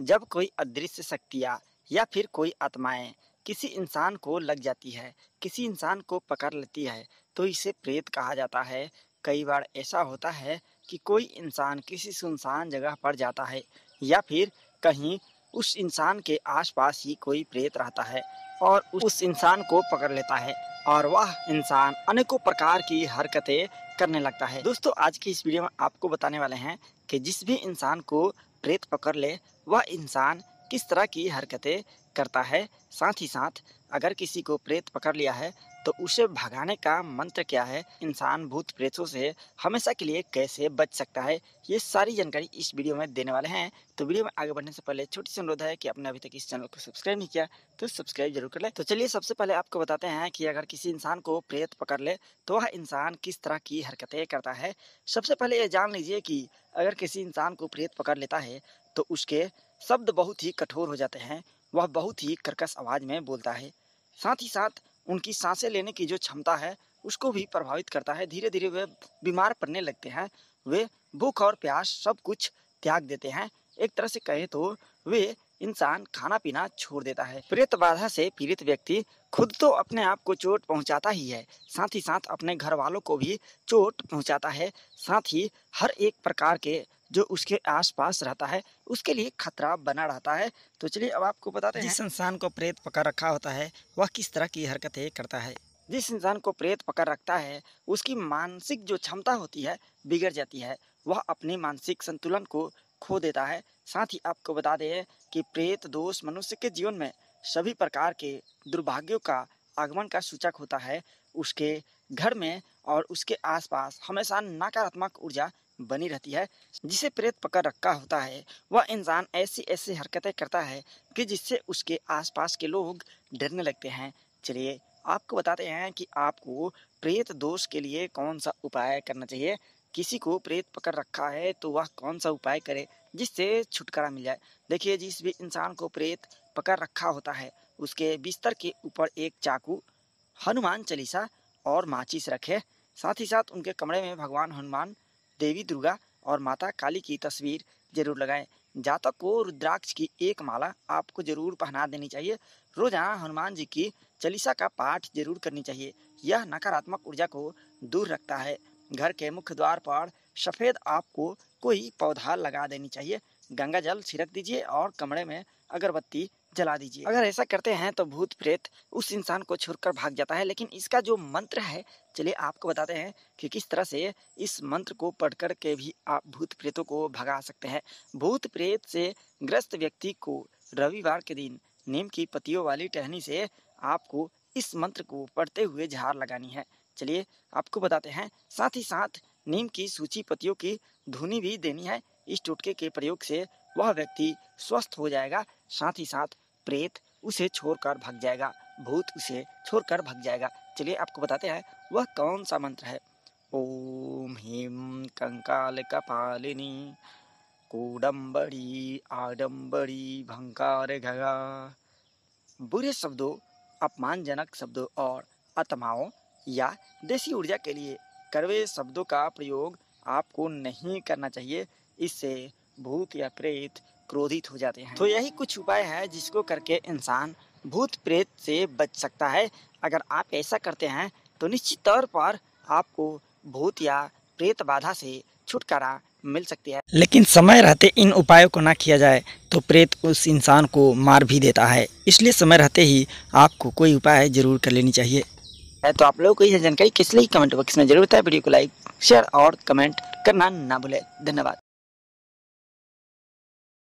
जब कोई अदृश्य शक्तियाँ या फिर कोई आत्माएं किसी इंसान को लग जाती है किसी इंसान को पकड़ लेती है तो इसे प्रेत कहा जाता है कई बार ऐसा होता है कि कोई इंसान किसी सुनसान जगह पर जाता है या फिर कहीं उस इंसान के आसपास ही कोई प्रेत रहता है और उस इंसान को पकड़ लेता है और वह इंसान अनेकों प्रकार की हरकतें करने लगता है दोस्तों आज की इस वीडियो में आपको बताने वाले हैं कि जिस भी इंसान को प्रेत पकड़ ले वह इंसान किस तरह की हरकतें करता है साथ ही साथ अगर किसी को प्रेत पकड़ लिया है तो उसे भगाने का मंत्र क्या है इंसान भूत प्रेतों से हमेशा के लिए कैसे बच सकता है ये सारी जानकारी इस वीडियो में देने वाले हैं तो वीडियो में आगे बढ़ने से पहले छोटी सी अनुरोध है कि आपने अभी तक इस चैनल को सब्सक्राइब नहीं किया तो सब्सक्राइब जरूर कर ले तो चलिए सबसे पहले आपको बताते हैं कि अगर किसी इंसान को प्रेत पकड़ ले तो वह इंसान किस तरह की हरकतें करता है सबसे पहले ये जान लीजिए कि अगर किसी इंसान को प्रेत पकड़ लेता है तो उसके शब्द बहुत ही कठोर हो जाते हैं वह बहुत ही कर्कश आवाज़ में बोलता है साथ ही साथ उनकी सांसें लेने की जो क्षमता है उसको भी प्रभावित करता है धीरे धीरे वे बीमार पड़ने लगते हैं वे भूख और प्यास सब कुछ त्याग देते हैं एक तरह से कहें तो वे इंसान खाना पीना छोड़ देता है प्रेत बाधा से पीड़ित व्यक्ति खुद तो अपने आप को चोट पहुंचाता ही है साथ ही साथ अपने घर वालों को भी चोट पहुंचाता है साथ ही हर एक प्रकार के जो उसके आसपास रहता है उसके लिए खतरा बना रहता है तो चलिए अब आपको बताते हैं जिस इंसान को प्रेत पकड़ रखा होता है वह किस तरह की हरकतें करता है जिस इंसान को प्रेत पकड़ रखता है उसकी मानसिक जो क्षमता होती है बिगड़ जाती है वह अपने मानसिक संतुलन को खो देता है साथ ही आपको बता दें कि प्रेत दोष मनुष्य के जीवन में सभी प्रकार के दुर्भाग्यों का आगमन का सूचक होता है उसके घर में और उसके आसपास हमेशा नकारात्मक ऊर्जा बनी रहती है जिसे प्रेत पकड़ रखा होता है वह इंसान ऐसी ऐसी हरकतें करता है कि जिससे उसके आसपास के लोग डरने लगते हैं चलिए आपको बताते हैं कि आपको प्रेत दोष के लिए कौन सा उपाय करना चाहिए किसी को प्रेत पकड़ रखा है तो वह कौन सा उपाय करे जिससे छुटकारा मिल जाए देखिए जिस भी इंसान को प्रेत पकड़ रखा होता है उसके बिस्तर के ऊपर एक चाकू हनुमान चालीसा और माचिस रखे साथ ही साथ उनके कमरे में भगवान हनुमान देवी दुर्गा और माता काली की तस्वीर जरूर लगाएं जातक को रुद्राक्ष की एक माला आपको जरूर पहना देनी चाहिए रोजाना हनुमान जी की चालीसा का पाठ जरूर करनी चाहिए यह नकारात्मक ऊर्जा को दूर रखता है घर के मुख्य द्वार पर सफ़ेद आपको कोई पौधा लगा देनी चाहिए गंगा जल छिड़क दीजिए और कमरे में अगरबत्ती जला दीजिए अगर ऐसा करते हैं तो भूत प्रेत उस इंसान को छोड़कर भाग जाता है लेकिन इसका जो मंत्र है चलिए आपको बताते हैं कि किस तरह से इस मंत्र को पढ़ कर के भी आप भूत प्रेतों को भगा सकते हैं भूत प्रेत से ग्रस्त व्यक्ति को रविवार के दिन नीम की पतियों वाली टहनी से आपको इस मंत्र को पढ़ते हुए झार लगानी है चलिए आपको बताते हैं साथ ही साथ नीम की सूची पतियों की धुनी भी देनी है इस टोटके के प्रयोग से वह व्यक्ति स्वस्थ हो जाएगा साथ ही साथ प्रेत उसे छोड़कर भाग जाएगा भूत उसे छोड़कर भाग जाएगा चलिए आपको बताते हैं वह कौन सा मंत्र है ओम ह्रीम कंकाल कपालिनी कोडम्बरी आडम्बरी भंकार घगा बुरे शब्दों अपमानजनक शब्दों और आत्माओं या देसी ऊर्जा के लिए कड़वे शब्दों का प्रयोग आपको नहीं करना चाहिए इससे भूत या प्रेत क्रोधित हो जाते हैं तो यही कुछ उपाय है जिसको करके इंसान भूत प्रेत से बच सकता है अगर आप ऐसा करते हैं तो निश्चित तौर पर आपको भूत या प्रेत बाधा से छुटकारा मिल सकती है लेकिन समय रहते इन उपायों को ना किया जाए तो प्रेत उस इंसान को मार भी देता है इसलिए समय रहते ही आपको कोई उपाय जरूर कर लेनी चाहिए है तो आप लोगों को यह जानकारी किस लिए कमेंट बॉक्स में जरूर बताए वीडियो को लाइक शेयर और कमेंट करना ना भूलें धन्यवाद